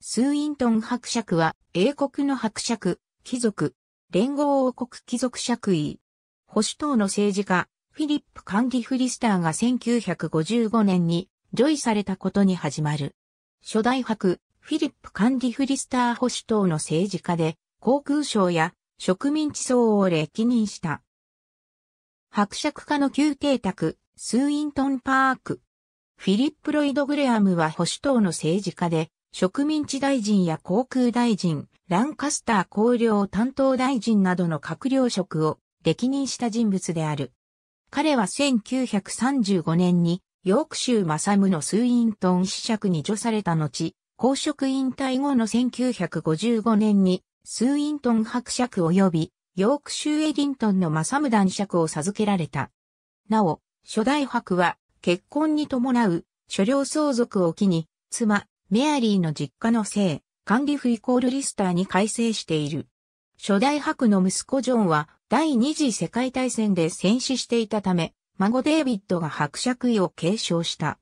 スーイントン伯爵は英国の伯爵、貴族、連合王国貴族爵位。保守党の政治家、フィリップ・カンディ・フリスターが1955年に除位されたことに始まる。初代伯、フィリップ・カンディ・フリスター保守党の政治家で、航空省や植民地層を歴任した。伯爵家の旧邸宅、スーイントンパーク。フィリップ・ロイド・グレアムは保守党の政治家で、植民地大臣や航空大臣、ランカスター公領担当大臣などの閣僚職を歴任した人物である。彼は1935年にヨーク州マサムのスーイントン子爵に除された後、公職引退後の1955年にスーイントン伯爵及びヨーク州エディントンのマサム男爵を授けられた。なお、初代伯は結婚に伴う所領相続を機に妻、メアリーの実家の姓、管理フイコールリスターに改正している。初代白の息子ジョンは第二次世界大戦で戦死していたため、孫デイビッドが伯爵位を継承した。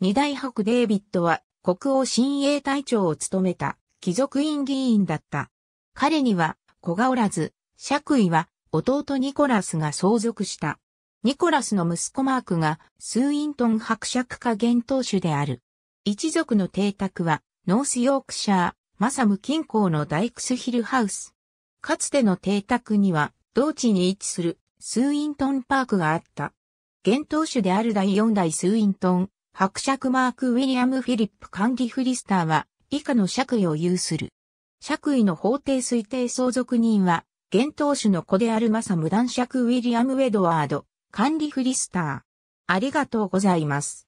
二代伯デイビッドは国王親衛隊長を務めた貴族院議員だった。彼には子がおらず、爵位は弟ニコラスが相続した。ニコラスの息子マークがスーイントン伯爵家元当主である。一族の邸宅は、ノースヨークシャー、マサム近郊のダイクスヒルハウス。かつての邸宅には、同地に位置する、スーイントンパークがあった。現当主である第4代スーイントン、伯爵マーク・ウィリアム・フィリップ・カンディ・フリスターは、以下の爵位を有する。爵位の法定推定相続人は、現当主の子であるマサム男爵ウィリアム・ウェドワード、カンディ・フリスター。ありがとうございます。